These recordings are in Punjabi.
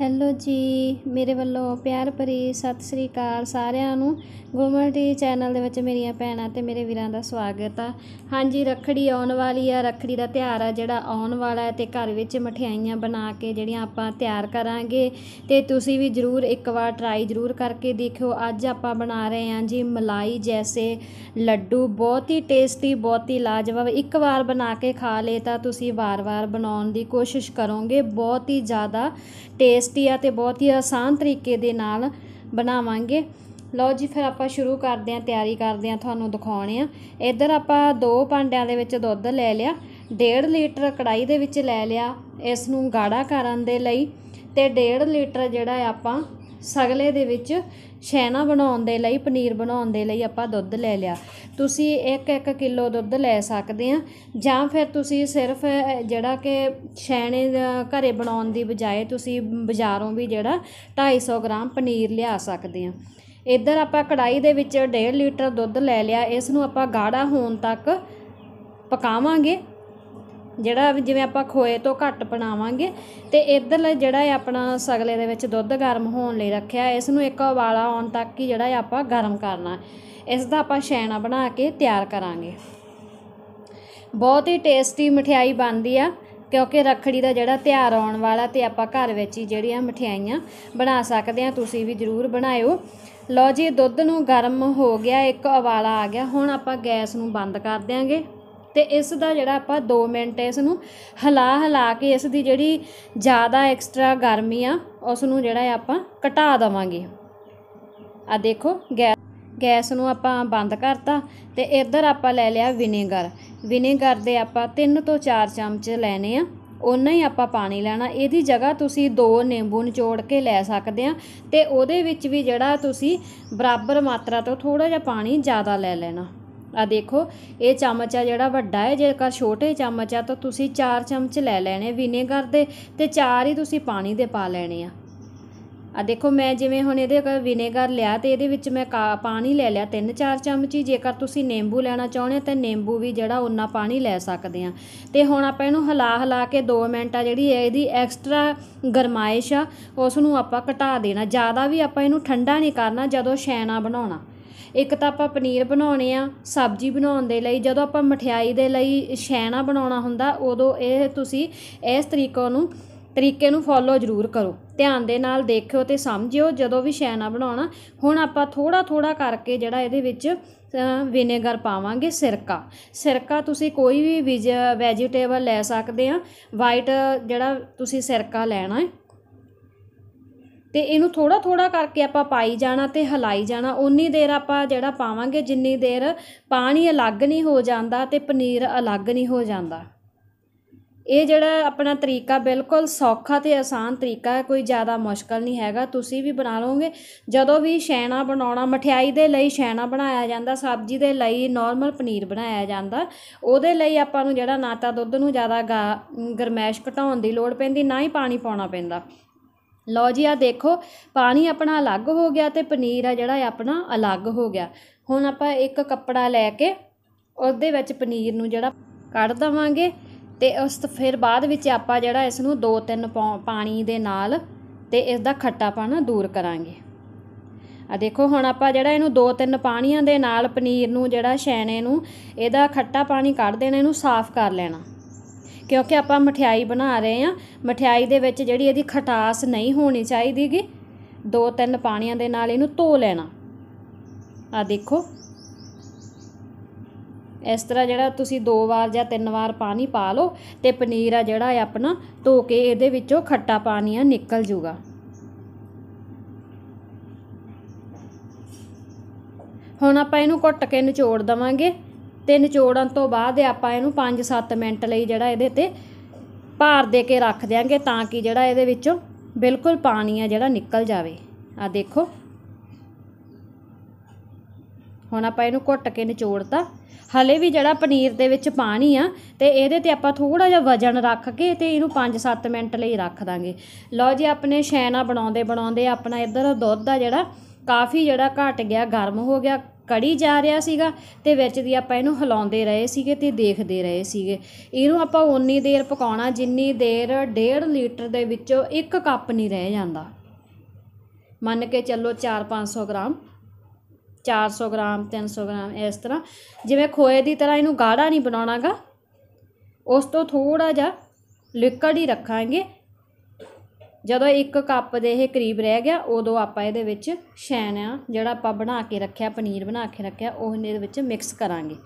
ਹੈਲੋ ਜੀ ਮੇਰੇ ਵੱਲੋਂ ਪਿਆਰ ਭਰੀ ਸਤਿ ਸ੍ਰੀ ਅਕਾਲ ਸਾਰਿਆਂ ਨੂੰ ਗੋਮਲਟੀ ਟੀ ਚੈਨਲ ਦੇ ਵਿੱਚ ਮੇਰੀਆਂ ਭੈਣਾਂ ਤੇ ਮੇਰੇ ਵੀਰਾਂ ਦਾ ਸਵਾਗਤ ਆ ਹਾਂਜੀ ਰੱਖੜੀ ਆਉਣ ਵਾਲੀ ਆ ਰੱਖੜੀ ਦਾ ਤਿਹਾਰ ਆ ਜਿਹੜਾ ਆਉਣ ਵਾਲਾ ਹੈ ਤੇ ਘਰ ਵਿੱਚ ਮਠਿਆਈਆਂ ਬਣਾ ਕੇ ਜਿਹੜੀਆਂ ਆਪਾਂ ਤਿਆਰ ਕਰਾਂਗੇ ਤੇ ਤੁਸੀਂ ਵੀ ਜਰੂਰ ਇੱਕ ਵਾਰ ਟਰਾਈ ਜਰੂਰ ਕਰਕੇ ਦੇਖਿਓ ਅੱਜ ਆਪਾਂ ਬਣਾ ਰਹੇ ਹਾਂ ਜੀ ਮਲਾਈ ਜੈਸੇ ਲੱਡੂ ਬਹੁਤ ਹੀ ਟੇਸਟੀ ਬਹੁਤ ਹੀ ਲਾਜਵਾਬ ਇੱਕ ਵਾਰ ਬਣਾ ਕੇ ਖਾ ਲੇ ਤਾਂ ਤੁਸੀਂ ਵਾਰ-ਵਾਰ ਬਣਾਉਣ ਦੀ ਕੋਸ਼ਿਸ਼ ਕਰੋਗੇ ਬਹੁਤ ਹੀ ਜ਼ਿਆਦਾ ਟੇਸਟ ਟੇਸਟੀ ਆ ਤੇ ਬਹੁਤ ਹੀ ਆਸਾਨ ਤਰੀਕੇ ਦੇ ਨਾਲ ਬਣਾਵਾਂਗੇ ਲਓ ਜੀ ਫਿਰ ਆਪਾਂ ਸ਼ੁਰੂ ਕਰਦੇ ਆਂ ਤਿਆਰੀ ਕਰਦੇ ਆਂ ਤੁਹਾਨੂੰ ਦਿਖਾਉਣੇ ਆ ਇੱਧਰ ਆਪਾਂ ਦੋ ਪਾਂਡਿਆਂ ਦੇ ਵਿੱਚ ਦੁੱਧ ਲੈ ਲਿਆ 1.5 ਲੀਟਰ ਕੜਾਈ ਦੇ ਵਿੱਚ ਲੈ ਲਿਆ ਇਸ ਨੂੰ ਗਾੜਾ ਕਰਨ ਦੇ ਲਈ ਤੇ 1.5 ਲੀਟਰ ਜਿਹੜਾ ਆਪਾਂ ਸਗਲੇ ਦੇ ਵਿੱਚ ਛੈਣਾ ਬਣਾਉਣ ਦੇ ਲਈ ਪਨੀਰ ਬਣਾਉਣ ਦੇ ਲਈ ਆਪਾਂ ਦੁੱਧ ਲੈ ਲਿਆ ਤੁਸੀਂ 1-1 ਕਿਲੋ ਦੁੱਧ ਲੈ ਸਕਦੇ ਆ ਜਾਂ ਫਿਰ ਤੁਸੀਂ ਸਿਰਫ ਜਿਹੜਾ ਕਿ ਛੈਣੇ ਘਰੇ ਬਣਾਉਣ ਦੀ ਬਜਾਏ ਤੁਸੀਂ ਬਾਜ਼ਾਰੋਂ ਵੀ ਜਿਹੜਾ 250 ਗ੍ਰਾਮ ਪਨੀਰ ਲਿਆ ਸਕਦੇ ਆ ਇੱਧਰ ਆਪਾਂ ਕੜਾਈ ਦੇ ਵਿੱਚ 1.5 ਲੀਟਰ ਦੁੱਧ ਲੈ ਲਿਆ ਇਸ ਨੂੰ ਆਪਾਂ ਗਾੜਾ ਹੋਣ ਤੱਕ ਪਕਾਵਾਂਗੇ ਜਿਹੜਾ ਜਿਵੇਂ ਆਪਾਂ ਖੋਏ ਤੋਂ ਘੱਟ ਬਣਾਵਾਂਗੇ ਤੇ ਇਧਰਲਾ ਜਿਹੜਾ ਹੈ ਆਪਣਾ ਸਗਲੇ ਦੇ ਵਿੱਚ ਦੁੱਧ ਗਰਮ ਹੋਣ ਲਈ ਰੱਖਿਆ ਇਸ ਨੂੰ ਇੱਕ ਉਬਾਲਾ ਆਉਣ ਤੱਕ ਹੀ ਜਿਹੜਾ ਹੈ ਆਪਾਂ ਗਰਮ ਕਰਨਾ ਇਸ ਦਾ ਆਪਾਂ ਛੈਣਾ ਬਣਾ ਕੇ ਤਿਆਰ ਕਰਾਂਗੇ ਬਹੁਤ ਹੀ ਟੇਸਟੀ ਮਠਿਆਈ ਬਣਦੀ ਆ ਕਿਉਂਕਿ ਰੱਖੜੀ ਦਾ ਜਿਹੜਾ ਤਿਆਰ ਆਉਣ ਵਾਲਾ ਤੇ ਆਪਾਂ ਘਰ ਵਿੱਚ ਹੀ ਜਿਹੜੀਆਂ ਮਠਿਆਈਆਂ ਬਣਾ ਸਕਦੇ ਆ ਤੁਸੀਂ ਵੀ ਜਰੂਰ ਬਣਾਇਓ ਲਓ ਜੀ ਦੁੱਧ ਨੂੰ ਗਰਮ ਹੋ ਗਿਆ ਇੱਕ ਉਬਾਲਾ ਆ ਗਿਆ ਹੁਣ ਆਪਾਂ ਗੈਸ ਨੂੰ ਬੰਦ ਕਰ ਦਿਆਂਗੇ ਤੇ ਇਸ ਦਾ ਜਿਹੜਾ ਆਪਾਂ 2 ਮਿੰਟ ਇਸ ਨੂੰ ਹਲਾ ਹਲਾ ਕੇ ਇਸ ਦੀ ਜਿਹੜੀ ਜ਼ਿਆਦਾ ਐਕਸਟਰਾ ਗਰਮੀ ਆ ਉਸ ਨੂੰ ਜਿਹੜਾ ਆਪਾਂ ਘਟਾ ਦਵਾਂਗੇ ਆ ਦੇਖੋ ਗੈਸ ਗੈਸ ਨੂੰ ਆਪਾਂ ਬੰਦ ਕਰਤਾ ਤੇ ਇੱਧਰ ਆਪਾਂ ਲੈ ਲਿਆ ਵਿਨੇਗਰ ਵਿਨੇਗਰ ਦੇ ਆਪਾਂ 3 ਤੋਂ 4 ਚਮਚ ਲੈਣੇ ਆ ਉਨਾ ਹੀ ਆਪਾਂ ਪਾਣੀ ਲੈਣਾ ਇਹਦੀ ਜਗ੍ਹਾ ਤੁਸੀਂ ਦੋ ਨਿੰਬੂ ਨਿਚੋੜ ਕੇ ਲੈ ਸਕਦੇ ਆ ਤੇ ਉਹਦੇ ਵਿੱਚ ਵੀ ਜਿਹੜਾ ਤੁਸੀਂ ਬਰਾਬਰ ਮਾਤਰਾ ਤੋਂ ਥੋੜਾ ਜਿਹਾ ਪਾਣੀ ਜ਼ਿਆਦਾ ਲੈ ਲੈਣਾ ਆ ਦੇਖੋ ਇਹ ਚਮਚ ਆ ਜਿਹੜਾ ਵੱਡਾ ਹੈ ਜੇਕਰ ਛੋਟੇ ਚਮਚ ਆ ਤਾਂ ਤੁਸੀਂ 4 ਚਮਚ ਲੈ ਲੈਣੇ ਵਿਨੇਗਰ ਦੇ ਤੇ 4 ਹੀ ਤੁਸੀਂ ਪਾਣੀ ਦੇ ਪਾ ਲੈਣੇ ਆ ਆ ਦੇਖੋ ਮੈਂ ਜਿਵੇਂ ਹੁਣ ਇਹਦੇ ਵਿਨੇਗਰ ਲਿਆ ਤੇ ਇਹਦੇ ਵਿੱਚ ਮੈਂ ਪਾਣੀ ਲੈ ਲਿਆ 3-4 ਚਮਚੀ ਜੇਕਰ ਤੁਸੀਂ ਨਿੰਬੂ ਲੈਣਾ ਚਾਹੁੰਦੇ ਤਾਂ ਨਿੰਬੂ ਵੀ ਜਿਹੜਾ ਉਨਾ ਪਾਣੀ ਲੈ ਸਕਦੇ ਆ ਤੇ ਹੁਣ ਆਪਾਂ ਇਹਨੂੰ ਹਲਾ ਹਲਾ ਕੇ 2 ਮਿੰਟ ਆ ਜਿਹੜੀ ਇਹਦੀ ਐਕਸਟਰਾ ਗਰਮਾਇਸ਼ ਆ ਉਸ ਨੂੰ ਆਪਾਂ ਘਟਾ ਦੇਣਾ ਜ਼ਿਆਦਾ ਵੀ ਆਪਾਂ ਇਹਨੂੰ ਠੰਡਾ ਨਹੀਂ ਕਰਨਾ ਜਦੋਂ ਸ਼ੈਨਾ ਬਣਾਉਣਾ ਇੱਕ ਤਾਂ ਆਪਾਂ ਪਨੀਰ ਬਣਾਉਣੇ ਆ ਸਬਜ਼ੀ ਬਣਾਉਣ ਦੇ ਲਈ ਜਦੋਂ ਆਪਾਂ ਮਠਿਆਈ ਦੇ ਲਈ ਸ਼ੈਣਾ ਬਣਾਉਣਾ ਹੁੰਦਾ ਉਦੋਂ ਇਹ ਤੁਸੀਂ ਇਸ ਤਰੀਕੇ ਨੂੰ ਤਰੀਕੇ ਨੂੰ ਫੋਲੋ ਜ਼ਰੂਰ ਕਰੋ ਧਿਆਨ ਦੇ ਨਾਲ ਦੇਖਿਓ ਤੇ ਸਮਝਿਓ ਜਦੋਂ ਵੀ ਸ਼ੈਣਾ ਬਣਾਉਣਾ ਹੁਣ ਆਪਾਂ ਥੋੜਾ ਥੋੜਾ ਕਰਕੇ ਜਿਹੜਾ ਇਹਦੇ ਵਿੱਚ ਵਿਨੇਗਰ ਪਾਵਾਂਗੇ ਸਿਰਕਾ ਸਿਰਕਾ ਤੁਸੀਂ ਕੋਈ ਵੀ ਵੈਜੀਟੇਬਲ ਲੈ ਸਕਦੇ ਆ ਵਾਈਟ ਜਿਹੜਾ ਤੁਸੀਂ ਸਿਰਕਾ ਲੈਣਾ ਹੈ ਤੇ ਇਹਨੂੰ ਥੋੜਾ ਥੋੜਾ ਕਰਕੇ ਆਪਾਂ ਪਾਈ ਜਾਣਾ ਤੇ ਹਲਾਈ ਜਾਣਾ ਉਨੀ ਦੇਰ ਆਪਾਂ ਜਿਹੜਾ ਪਾਵਾਂਗੇ ਜਿੰਨੀ ਦੇਰ ਪਾਣੀ ਅਲੱਗ ਨਹੀਂ ਹੋ ਜਾਂਦਾ ਤੇ ਪਨੀਰ ਅਲੱਗ ਨਹੀਂ ਹੋ ਜਾਂਦਾ ਇਹ ਜਿਹੜਾ ਆਪਣਾ ਤਰੀਕਾ ਬਿਲਕੁਲ ਸੌਖਾ ਤੇ ਆਸਾਨ ਤਰੀਕਾ ਹੈ ਕੋਈ ਜ਼ਿਆਦਾ ਮੁਸ਼ਕਲ ਨਹੀਂ ਹੈਗਾ ਤੁਸੀਂ ਵੀ ਬਣਾ ਲਓਗੇ ਜਦੋਂ ਵੀ ਸ਼ੈਣਾ ਬਣਾਉਣਾ ਮਠਿਆਈ ਦੇ ਲਈ ਸ਼ੈਣਾ ਬਣਾਇਆ ਜਾਂਦਾ ਸਬਜ਼ੀ ਦੇ ਲਈ ਨਾਰਮਲ ਪਨੀਰ ਬਣਾਇਆ ਜਾਂਦਾ ਉਹਦੇ ਲਈ ਆਪਾਂ ਨੂੰ ਜਿਹੜਾ ਨਾ ਤਾਂ ਦੁੱਧ ਨੂੰ ਜ਼ਿਆਦਾ ਗਰਮੈਸ਼ ਘਟਾਉਣ ਦੀ ਲੋੜ ਪੈਂਦੀ ਨਾ ਹੀ ਪਾਣੀ ਪਾਉਣਾ ਪੈਂਦਾ ਲਓ ਜੀ ਆ ਦੇਖੋ ਪਾਣੀ ਆਪਣਾ ਅਲੱਗ ਹੋ ਗਿਆ ਤੇ ਪਨੀਰ ਆ ਜਿਹੜਾ ਆਪਣਾ ਅਲੱਗ ਹੋ ਗਿਆ ਹੁਣ ਆਪਾਂ ਇੱਕ ਕੱਪੜਾ ਲੈ ਕੇ ਉਹਦੇ ਵਿੱਚ ਪਨੀਰ ਨੂੰ ਜਿਹੜਾ ਕੱਢ ਦਵਾਂਗੇ ਤੇ ਉਸ ਤੋਂ ਫਿਰ ਬਾਅਦ ਵਿੱਚ ਆਪਾਂ ਜਿਹੜਾ ਇਸ ਨੂੰ ਦੋ ਤਿੰਨ ਪਾਣੀ ਦੇ ਨਾਲ ਤੇ ਇਸ ਦਾ ਖੱਟਾਪਣ ਦੂਰ ਕਰਾਂਗੇ ਆ ਦੇਖੋ ਹੁਣ ਆਪਾਂ ਜਿਹੜਾ ਇਹਨੂੰ ਦੋ ਤਿੰਨ ਪਾਣੀਆਂ ਦੇ ਨਾਲ ਪਨੀਰ ਨੂੰ ਜਿਹੜਾ ਛੈਣੇ ਨੂੰ ਇਹਦਾ ਖੱਟਾ ਪਾਣੀ ਕੱਢ ਦੇਣਾ ਇਹਨੂੰ ਸਾਫ਼ ਕਰ ਲੈਣਾ ਕਿਉਂਕਿ ਆਪਾਂ ਮਠਿਆਈ ਬਣਾ ਰਹੇ ਆ ਮਠਿਆਈ ਦੇ ਵਿੱਚ ਜਿਹੜੀ ਇਹਦੀ ਖਟਾਸ ਨਹੀਂ ਹੋਣੀ ਚਾਹੀਦੀਗੀ ਦੋ ਤਿੰਨ ਪਾਣੀਆਂ ਦੇ ਨਾਲ ਇਹਨੂੰ ਧੋ ਲੈਣਾ ਆ ਦੇਖੋ ਇਸ ਤਰ੍ਹਾਂ ਜਿਹੜਾ ਤੁਸੀਂ ਦੋ ਵਾਰ ਜਾਂ ਤਿੰਨ ਵਾਰ ਪਾਣੀ ਪਾ ਲਓ ਤੇ ਪਨੀਰ ਆ ਜਿਹੜਾ ਹੈ ਆਪਣਾ ਧੋ ਕੇ ਇਹਦੇ ਵਿੱਚੋਂ ਖੱਟਾ ਪਾਣੀ ਆ ਨਿਕਲ ਜੂਗਾ ਹੁਣ ਆਪਾਂ ਇਹਨੂੰ ਘੁੱਟ ਕੇ ਨਿਚੋੜ ਦਵਾਂਗੇ ਤੇ ਨਿਚੋੜਨ ਤੋਂ ਬਾਅਦ ਆਪਾਂ ਇਹਨੂੰ 5-7 ਮਿੰਟ ਲਈ ਜਿਹੜਾ ਇਹਦੇ ਤੇ ਭਾਰ ਦੇ ਕੇ ਰੱਖ ਦਿਆਂਗੇ ਤਾਂ ਕਿ ਜਿਹੜਾ ਇਹਦੇ ਵਿੱਚੋਂ ਬਿਲਕੁਲ ਪਾਣੀ ਆ ਜਿਹੜਾ ਨਿਕਲ ਜਾਵੇ ਆ ਦੇਖੋ ਹੁਣ ਆਪਾਂ ਇਹਨੂੰ ਘੁੱਟ ਕੇ ਨਿਚੋੜਤਾ ਹਲੇ ਵੀ ਜਿਹੜਾ ਪਨੀਰ ਦੇ ਵਿੱਚ ਪਾਣੀ ਆ ਤੇ ਇਹਦੇ ਤੇ ਆਪਾਂ ਥੋੜਾ ਜਿਹਾ ਵਜਨ ਰੱਖ ਕੇ ਤੇ ਇਹਨੂੰ 5-7 ਮਿੰਟ ਲਈ ਰੱਖ ਦਾਂਗੇ ਲਓ ਜੀ ਆਪਣੇ ਸ਼ੈਨਾ ਬਣਾਉਂਦੇ ਬਣਾਉਂਦੇ ਆਪਣਾ ਇੱਧਰ ਦੁੱਧ ਆ ਜਿਹੜਾ ਕਾਫੀ ਜਿਹੜਾ ਘਟ ਗਿਆ ਗਰਮ ਹੋ ਗਿਆ ਕੜੀ ਜਾ ਰਿਹਾ ਸੀਗਾ ਤੇ ਵਿੱਚ ਦੀ ਆਪਾਂ ਇਹਨੂੰ ਹਿਲਾਉਂਦੇ ਰਹੇ ਸੀਗੇ ਤੇ ਦੇਖਦੇ ਰਹੇ ਸੀਗੇ ਇਹਨੂੰ ਆਪਾਂ ਓਨੀ ਦੇਰ ਪਕਾਉਣਾ ਜਿੰਨੀ ਦੇਰ 1.5 ਲੀਟਰ ਦੇ ਵਿੱਚੋਂ ਇੱਕ ਕੱਪ ਨਹੀਂ ਰਹਿ ਜਾਂਦਾ ਮੰਨ ਕੇ ਚੱਲੋ 4-500 ਗ੍ਰਾਮ 400 ਗ੍ਰਾਮ 300 ਗ੍ਰਾਮ ਇਸ ਤਰ੍ਹਾਂ ਜਿਵੇਂ ਖੋਏ ਦੀ ਤਰ੍ਹਾਂ ਇਹਨੂੰ ਗਾੜਾ ਨਹੀਂ ਬਣਾਉਣਾਗਾ ਉਸ ਤੋਂ ਥੋੜਾ ਜਿਹਾ ਲਿਕਵਿਡ ਹੀ ਰੱਖਾਂਗੇ ਜਦੋਂ ਇੱਕ ਕੱਪ ਦੇ ਇਹ ਕਰੀਬ ਰਹਿ ਗਿਆ ਉਦੋਂ ਆਪਾਂ ਇਹਦੇ ਵਿੱਚ ਸ਼ੈਨ ਆ ਜਿਹੜਾ ਆਪਾਂ ਬਣਾ ਕੇ ਰੱਖਿਆ ਪਨੀਰ ਬਣਾ ਕੇ ਰੱਖਿਆ ਉਹ ਦੇ ਵਿੱਚ ਮਿਕਸ ਕਰਾਂਗੇ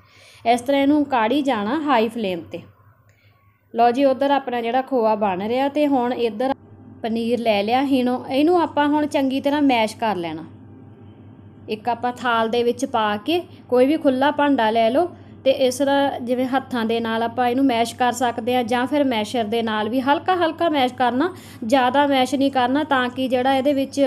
ਇਸ ਤਰ੍ਹਾਂ ਇਹਨੂੰ ਕਾੜੀ ਜਾਣਾ ਹਾਈ ਫਲੇਮ ਤੇ ਲਓ ਜੀ ਉਧਰ ਆਪਣਾ ਜਿਹੜਾ ਖੋਆ ਬਣ ਰਿਹਾ ਤੇ ਹੁਣ ਇਧਰ ਪਨੀਰ ਲੈ ਲਿਆ ਹੀਣੋ ਇਹਨੂੰ ਆਪਾਂ ਹੁਣ ਚੰਗੀ ਤਰ੍ਹਾਂ ਮੈਸ਼ ਕਰ ਲੈਣਾ ਇੱਕ ਆਪਾਂ ਥਾਲ ਦੇ ਵਿੱਚ ਪਾ ਕੇ ਕੋਈ ਵੀ ਖੁੱਲਾ ਭਾਂਡਾ ਲੈ ਲਓ ਤੇ ਇਸ ਦਾ ਜਿਵੇਂ ਹੱਥਾਂ ਦੇ ਨਾਲ ਆਪਾਂ ਇਹਨੂੰ ਮੈਸ਼ ਕਰ ਸਕਦੇ ਆ ਜਾਂ ਫਿਰ ਮੈਸ਼ਰ ਦੇ ਨਾਲ ਵੀ ਹਲਕਾ ਹਲਕਾ ਮੈਸ਼ ਕਰਨਾ ਜ਼ਿਆਦਾ ਮੈਸ਼ ਨਹੀਂ ਕਰਨਾ ਤਾਂ ਕਿ ਜਿਹੜਾ ਇਹਦੇ ਵਿੱਚ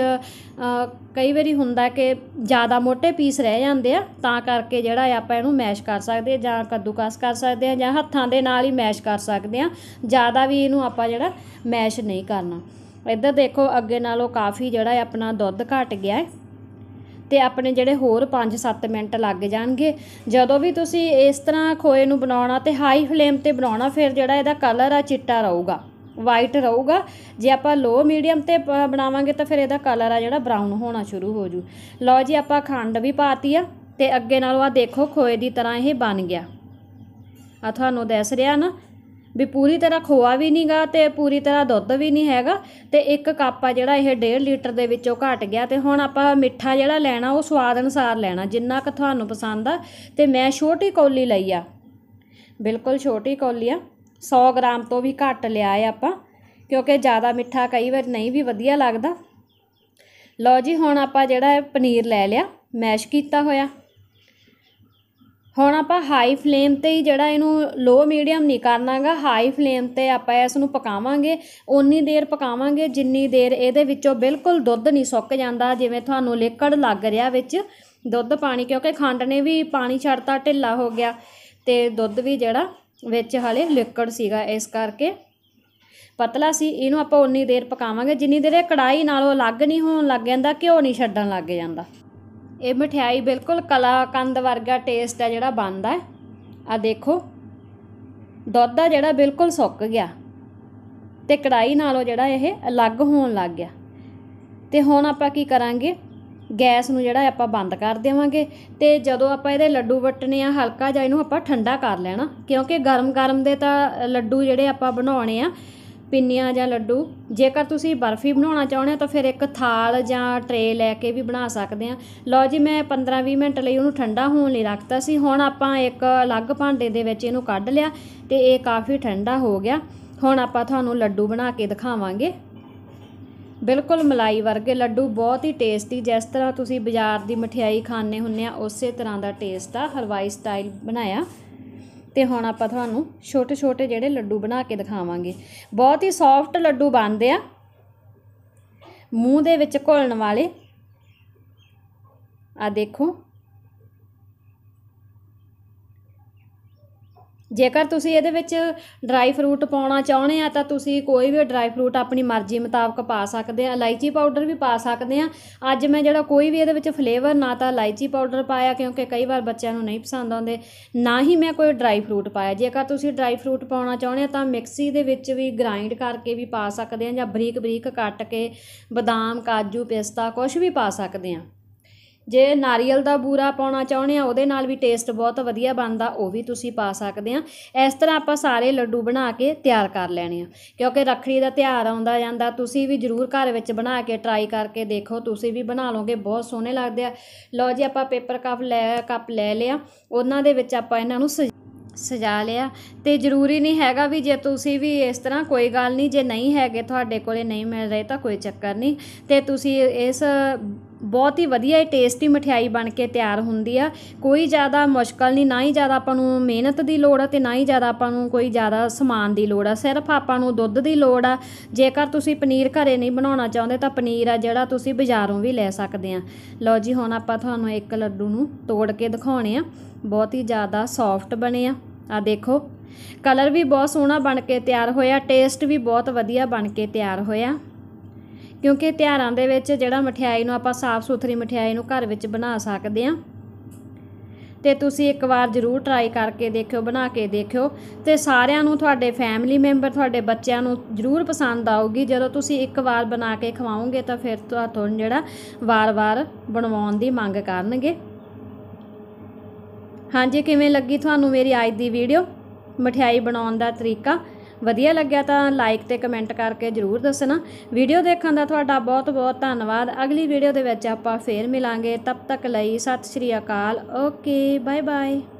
ਕਈ ਵਾਰੀ ਹੁੰਦਾ ਕਿ ਜ਼ਿਆਦਾ ਮੋٹے ਪੀਸ ਰਹਿ ਜਾਂਦੇ ਆ ਤਾਂ ਕਰਕੇ ਜਿਹੜਾ ਆਪਾਂ ਇਹਨੂੰ ਮੈਸ਼ ਕਰ ਸਕਦੇ ਆ ਜਾਂ ਕੱਦੂਕਸ ਕਰ ਸਕਦੇ ਆ ਜਾਂ ਹੱਥਾਂ ਦੇ ਨਾਲ ਹੀ ਮੈਸ਼ ਕਰ ਸਕਦੇ ਆ ਜ਼ਿਆਦਾ ਵੀ ਇਹਨੂੰ ਆਪਾਂ ਜਿਹੜਾ ਮੈਸ਼ ਨਹੀਂ ਕਰਨਾ ਇੱਧਰ ਦੇਖੋ ਅੱਗੇ ਨਾਲੋਂ ਕਾਫੀ ਜਿਹੜਾ ਆਪਣਾ ਦੁੱਧ ਘਟ ਗਿਆ ਹੈ ਤੇ ਆਪਣੇ ਜਿਹੜੇ ਹੋਰ 5-7 ਮਿੰਟ ਲੱਗ ਜਾਣਗੇ ਜਦੋਂ ਵੀ ਤੁਸੀਂ ਇਸ ਤਰ੍ਹਾਂ ਖੋਏ ਨੂੰ ਬਣਾਉਣਾ ਤੇ ਹਾਈ ਫਲੇਮ ਤੇ ਬਣਾਉਣਾ ਫਿਰ ਜਿਹੜਾ ਇਹਦਾ ਕਲਰ ਆ ਚਿੱਟਾ ਰਹੂਗਾ ਵਾਈਟ ਰਹੂਗਾ ਜੇ ਆਪਾਂ ਲੋ ਮੀਡੀਅਮ ਤੇ ਬਣਾਵਾਂਗੇ ਤਾਂ ਫਿਰ ਇਹਦਾ ਕਲਰ ਆ ਜਿਹੜਾ ਬ੍ਰਾਊਨ ਹੋਣਾ ਸ਼ੁਰੂ ਹੋ ਜੂ ਲਓ ਜੀ ਆਪਾਂ ਖੰਡ ਵੀ ਪਾਤੀ ਆ ਤੇ ਅੱਗੇ ਨਾਲੋਂ ਆ ਦੇਖੋ ਖੋਏ ਦੀ ਤਰ੍ਹਾਂ ਇਹ ਬਣ ਗਿਆ ਆ ਤੁਹਾਨੂੰ ਦੱਸ ਰਿਹਾ ਨਾ ਵੀ ਪੂਰੀ ਤਰ੍ਹਾਂ ਖੋਆ ਵੀ ਨਹੀਂਗਾ ਤੇ ਪੂਰੀ ਤਰ੍ਹਾਂ ਦੁੱਧ ਵੀ ਨਹੀਂ ਹੈਗਾ ਤੇ ਇੱਕ ਕੱਪ ਆ ਜਿਹੜਾ ਇਹ 1.5 ਲੀਟਰ ਦੇ ਵਿੱਚੋਂ ਘਟ ਗਿਆ ਤੇ ਹੁਣ ਆਪਾਂ ਮਿੱਠਾ ਜਿਹੜਾ ਲੈਣਾ ਉਹ ਸਵਾਦ ਅਨੁਸਾਰ ਲੈਣਾ ਜਿੰਨਾ ਕ ਤੁਹਾਨੂੰ ਪਸੰਦ ਆ ਤੇ ਮੈਂ ਛੋਟੀ ਕੌਲੀ ਲਈ ਆ ਬਿਲਕੁਲ ਛੋਟੀ ਕੌਲੀ ਆ 100 ਗ੍ਰਾਮ ਤੋਂ ਵੀ ਘੱਟ ਲਿਆ ਆ ਆਪਾਂ ਕਿਉਂਕਿ ਜ਼ਿਆਦਾ ਮਿੱਠਾ ਕਈ ਵਾਰ ਨਹੀਂ ਵੀ ਵਧੀਆ ਲੱਗਦਾ ਲਓ ਜੀ ਹੁਣ ਆਪਾਂ ਜਿਹੜਾ ਪਨੀਰ ਲੈ ਲਿਆ ਮੈਸ਼ ਕੀਤਾ ਹੋਇਆ ਹੁਣ ਆਪਾਂ ਹਾਈ ਫਲੇਮ ਤੇ ਹੀ ਜਿਹੜਾ ਇਹਨੂੰ ਲੋ ਮੀਡੀਅਮ ਨਹੀਂ ਕਰਨਾਗਾ ਹਾਈ ਫਲੇਮ ਤੇ ਆਪਾਂ ਇਸ ਨੂੰ ਪਕਾਵਾਂਗੇ ਓਨੀ ਦੇਰ ਪਕਾਵਾਂਗੇ ਜਿੰਨੀ ਦੇਰ ਇਹਦੇ ਵਿੱਚੋਂ ਬਿਲਕੁਲ ਦੁੱਧ ਨਹੀਂ ਸੁੱਕ ਜਾਂਦਾ ਜਿਵੇਂ ਤੁਹਾਨੂੰ ਲੇਕੜ ਲੱਗ ਰਿਹਾ ਵਿੱਚ ਦੁੱਧ ਪਾਣੀ ਕਿਉਂਕਿ ਖੰਡ ਨੇ ਵੀ ਪਾਣੀ ਛੱਡਤਾ ਢਿੱਲਾ ਹੋ ਗਿਆ ਤੇ ਦੁੱਧ ਵੀ ਜਿਹੜਾ ਵਿੱਚ ਹਲੇ ਲਿਕੜ ਸੀਗਾ ਇਸ ਕਰਕੇ ਪਤਲਾ ਸੀ ਇਹਨੂੰ ਆਪਾਂ ਓਨੀ ਦੇਰ ਪਕਾਵਾਂਗੇ ਜਿੰਨੀ ਦੇਰ ਇਹ ਕੜਾਈ ਨਾਲੋਂ ਅਲੱਗ ਨਹੀਂ ਹੋਣ ਲੱਗ ਜਾਂਦਾ ਘਿਓ ਨਹੀਂ ਛੱਡਣ ਲੱਗ ਜਾਂਦਾ ਇਹ ਮਠਿਆਈ ਬਿਲਕੁਲ ਕਲਾਕੰਦ ਵਰਗਾ ਟੇਸਟ ਆ ਜਿਹੜਾ ਬਣਦਾ ਆ ਦੇਖੋ ਦੁੱਧ ਦਾ ਜਿਹੜਾ ਬਿਲਕੁਲ ਸੁੱਕ ਗਿਆ ਤੇ ਕੜਾਈ ਨਾਲੋਂ ਜਿਹੜਾ ਇਹ ਅਲੱਗ ਹੋਣ ਲੱਗ ਗਿਆ ਤੇ ਹੁਣ ਆਪਾਂ ਕੀ ਕਰਾਂਗੇ ਗੈਸ ਨੂੰ ਜਿਹੜਾ ਆਪਾਂ ਬੰਦ ਕਰ ਦੇਵਾਂਗੇ ਤੇ ਜਦੋਂ ਆਪਾਂ ਇਹਦੇ ਲੱਡੂ ਵੱਟਨੇ ਆ ਹਲਕਾ ਜਿਹਾ ਇਹਨੂੰ ਆਪਾਂ ਠੰਡਾ ਕਰ ਲੈਣਾ ਕਿਉਂਕਿ ਗਰਮ-ਗਰਮ ਦੇ ਤਾਂ ਲੱਡੂ ਜਿਹੜੇ ਆਪਾਂ ਬਣਾਉਣੇ ਆ ਪਿੰਨੀਆਂ ਜਾਂ ਲੱਡੂ ਜੇਕਰ ਤੁਸੀਂ ਬਰਫੀ ਬਣਾਉਣਾ ਚਾਹੁੰਦੇ ਹੋ ਤਾਂ ਫਿਰ ਇੱਕ ਥਾਲ ਜਾਂ ਟਰੇ ਲੈ ਕੇ ਵੀ ਬਣਾ ਸਕਦੇ ਆ ਲਓ ਜੀ ਮੈਂ 15-20 ਮਿੰਟ ਲਈ ਉਹਨੂੰ ਠੰਡਾ ਹੋਣ ਲਈ ਰੱਖਤਾ ਸੀ ਹੁਣ ਆਪਾਂ ਇੱਕ ਅਲੱਗ ਭਾਂਡੇ ਦੇ ਵਿੱਚ ਇਹਨੂੰ ਕੱਢ ਲਿਆ ਤੇ ਇਹ ਕਾਫੀ ਠੰਡਾ ਹੋ ਗਿਆ ਹੁਣ ਆਪਾਂ ਤੁਹਾਨੂੰ ਲੱਡੂ ਬਣਾ ਕੇ ਦਿਖਾਵਾਂਗੇ ਬਿਲਕੁਲ ਮਲਾਈ ਵਰਗੇ ਲੱਡੂ ਬਹੁਤ ਹੀ ਟੇਸਟੀ ਜਿਸ ਤਰ੍ਹਾਂ ਤੁਸੀਂ ਬਾਜ਼ਾਰ ਦੀ ਮਠਿਆਈ ਖਾਣੇ ਹੁੰਨੇ ਆ ਉਸੇ ਤਰ੍ਹਾਂ ਦਾ ਟੇਸਟ ਆ ਹਰਵਾਈ ਸਟਾਈਲ ਬਣਾਇਆ ਤੇ ਹੁਣ ਆਪਾਂ ਤੁਹਾਨੂੰ ਛੋਟੇ ਛੋਟੇ ਜਿਹੜੇ ਲੱਡੂ ਬਣਾ ਕੇ ਦਿਖਾਵਾਂਗੇ ਬਹੁਤ ਹੀ ਸੌਫਟ ਲੱਡੂ ਬਣਦੇ ਆ ਮੂੰਹ ਦੇ ਵਿੱਚ ਘੋਲਣ ਵਾਲੇ ਆ ਦੇਖੋ ਜੇਕਰ ਤੁਸੀਂ ਇਹਦੇ ਵਿੱਚ ਡਰਾਈ ਫਰੂਟ ਪਾਉਣਾ ਚਾਹੁੰਦੇ ਆ ਤਾਂ ਤੁਸੀਂ ਕੋਈ ਵੀ ਡਰਾਈ ਫਰੂਟ ਆਪਣੀ ਮਰਜ਼ੀ ਮੁਤਾਬਕ ਪਾ ਸਕਦੇ ਆ ਇਲਾਇਚੀ ਪਾਊਡਰ ਵੀ ਪਾ ਸਕਦੇ ਆ ਅੱਜ ਮੈਂ ਜਿਹੜਾ ਕੋਈ ਵੀ ਇਹਦੇ ਵਿੱਚ ਫਲੇਵਰ ਨਾ ਤਾਂ ਇਲਾਇਚੀ ਪਾਊਡਰ ਪਾਇਆ ਕਿਉਂਕਿ ਕਈ ਵਾਰ ਬੱਚਿਆਂ ਨੂੰ ਨਹੀਂ ਪਸੰਦ ਆਉਂਦੇ ਨਾ ਹੀ ਮੈਂ ਕੋਈ ਡਰਾਈ ਫਰੂਟ ਪਾਇਆ ਜੇਕਰ ਤੁਸੀਂ ਡਰਾਈ ਫਰੂਟ ਪਾਉਣਾ ਚਾਹੁੰਦੇ ਆ ਤਾਂ ਮਿਕਸੀ ਦੇ ਵਿੱਚ ਵੀ ਗ੍ਰਾਈਂਡ ਕਰਕੇ ਵੀ ਪਾ ਸਕਦੇ ਆ ਜਾਂ ਬਰੀਕ ਬਰੀਕ ਕੱਟ ਕੇ ਬਦਾਮ ਕਾਜੂ ਪਿਸਤਾ ਕੁਝ ਵੀ ਪਾ ਸਕਦੇ ਆ ਜੇ ਨਾਰੀਅਲ ਦਾ ਬੂਰਾ ਪਾਉਣਾ ਚਾਹੁੰਦੇ ਆ ਉਹਦੇ ਨਾਲ ਵੀ ਟੇਸਟ ਬਹੁਤ ਵਧੀਆ ਬਣਦਾ ਉਹ ਵੀ ਤੁਸੀਂ ਪਾ ਸਕਦੇ ਆ ਇਸ ਤਰ੍ਹਾਂ ਆਪਾਂ ਸਾਰੇ ਲੱਡੂ ਬਣਾ ਕੇ ਤਿਆਰ ਕਰ ਲੈਣੇ ਆ ਕਿਉਂਕਿ ਰੱਖੜੀ ਦਾ ਤਿਹਾਰ ਆਉਂਦਾ ਜਾਂਦਾ ਤੁਸੀਂ ਵੀ ਜਰੂਰ ਘਰ ਵਿੱਚ ਬਣਾ ਕੇ ਟਰਾਈ ਕਰਕੇ ਦੇਖੋ ਤੁਸੀਂ ਵੀ ਬਣਾ ਲਓਗੇ ਬਹੁਤ ਸੋਹਣੇ ਲੱਗਦੇ ਆ ਲਓ ਜੀ ਆਪਾਂ ਪੇਪਰ ਕੱਪ ਲੈ ਕੱਪ ਲੈ ਲਿਆ ਉਹਨਾਂ ਦੇ ਵਿੱਚ ਆਪਾਂ ਇਹਨਾਂ ਨੂੰ ਸਜਾ ਲਿਆ ਤੇ ਜ਼ਰੂਰੀ ਨਹੀਂ ਹੈਗਾ ਵੀ ਜੇ ਤੁਸੀਂ ਵੀ ਇਸ ਤਰ੍ਹਾਂ ਕੋਈ ਗੱਲ ਨਹੀਂ ਜੇ ਨਹੀਂ ਹੈਗੇ ਤੁਹਾਡੇ ਕੋਲੇ ਨਹੀਂ ਮਿਲ ਰਹੇ ਤਾਂ ਕੋਈ ਚੱਕਰ ਨਹੀਂ ਤੇ ਤੁਸੀਂ ਇਸ ਬਹੁਤ ਹੀ ਵਧੀਆ ਇਹ ਟੇਸਟੀ ਮਠਿਆਈ ਬਣ ਕੇ ਤਿਆਰ ਹੁੰਦੀ ਆ ਕੋਈ ਜ਼ਿਆਦਾ ਮੁਸ਼ਕਲ ਨਹੀਂ ਨਾ ਹੀ ਜ਼ਿਆਦਾ ਆਪਾਂ ਨੂੰ ਮਿਹਨਤ ਦੀ ਲੋੜ ਆ ਤੇ ਨਾ ਹੀ ਜ਼ਿਆਦਾ ਆਪਾਂ ਨੂੰ ਕੋਈ ਜ਼ਿਆਦਾ ਸਮਾਨ ਦੀ ਲੋੜ ਆ ਸਿਰਫ ਆਪਾਂ ਨੂੰ ਦੁੱਧ ਦੀ ਲੋੜ ਆ ਜੇਕਰ ਤੁਸੀਂ ਪਨੀਰ ਘਰੇ ਨਹੀਂ ਬਣਾਉਣਾ ਚਾਹੁੰਦੇ ਤਾਂ ਪਨੀਰ ਆ ਜਿਹੜਾ ਤੁਸੀਂ ਬਾਜ਼ਾਰੋਂ ਵੀ ਲੈ ਸਕਦੇ ਆ ਲਓ ਜੀ ਹੁਣ ਆਪਾਂ ਤੁਹਾਨੂੰ ਇੱਕ ਲੱਡੂ ਨੂੰ ਤੋੜ ਕੇ ਦਿਖਾਉਣੇ ਆ ਬਹੁਤ ਹੀ ਜ਼ਿਆਦਾ ਸੌਫਟ ਬਣੇ ਆ ਆ ਦੇਖੋ ਕਲਰ ਵੀ ਬਹੁਤ ਸੋਹਣਾ ਬਣ ਕੇ ਤਿਆਰ ਹੋਇਆ ਟੇਸਟ ਵੀ ਬਹੁਤ ਵਧੀਆ ਬਣ ਕੇ ਤਿਆਰ ਹੋਇਆ ਕਿਉਂਕਿ ਤਿਹਾਰਾਂ ਦੇ ਵਿੱਚ ਜਿਹੜਾ ਮਠਿਆਈ ਨੂੰ ਆਪਾਂ ਸਾਫ਼ ਸੁਥਰੀ ਮਠਿਆਈ ਨੂੰ ਘਰ ਵਿੱਚ ਬਣਾ ਸਕਦੇ ਆ ਤੇ ਤੁਸੀਂ ਇੱਕ ਵਾਰ ਜ਼ਰੂਰ ਟਰਾਈ ਕਰਕੇ ਦੇਖਿਓ ਬਣਾ ਕੇ ਦੇਖਿਓ ਤੇ ਸਾਰਿਆਂ ਨੂੰ ਤੁਹਾਡੇ ਫੈਮਿਲੀ ਮੈਂਬਰ ਤੁਹਾਡੇ ਬੱਚਿਆਂ ਨੂੰ ਜ਼ਰੂਰ ਪਸੰਦ ਆਊਗੀ ਜਦੋਂ ਤੁਸੀਂ ਇੱਕ ਵਾਰ ਬਣਾ ਕੇ ਖਵਾਓਗੇ ਤਾਂ ਫਿਰ ਤੁਹਾਨੂੰ ਜਿਹੜਾ ਵਾਰ-ਵਾਰ ਬਣਵਾਉਣ ਦੀ ਮੰਗ ਕਰਨਗੇ ਹਾਂਜੀ ਕਿਵੇਂ ਲੱਗੀ ਤੁਹਾਨੂੰ ਮੇਰੀ ਅੱਜ ਦੀ ਵੀਡੀਓ ਮਠਿਆਈ ਬਣਾਉਣ ਦਾ ਤਰੀਕਾ ਵਧੀਆ ਲੱਗਿਆ ਤਾਂ ਲਾਈਕ ਤੇ ਕਮੈਂਟ ਕਰਕੇ ਜਰੂਰ ਦੱਸਣਾ ਵੀਡੀਓ ਦੇਖਣ ਦਾ ਤੁਹਾਡਾ ਬਹੁਤ-ਬਹੁਤ ਧੰਨਵਾਦ ਅਗਲੀ ਵੀਡੀਓ ਦੇ ਵਿੱਚ ਆਪਾਂ ਫੇਰ ਮਿਲਾਂਗੇ ਤਬ ਤੱਕ ਲਈ ਸਤਿ ਸ਼੍ਰੀ ਅਕਾਲ ਓਕੇ ਬਾਏ ਬਾਏ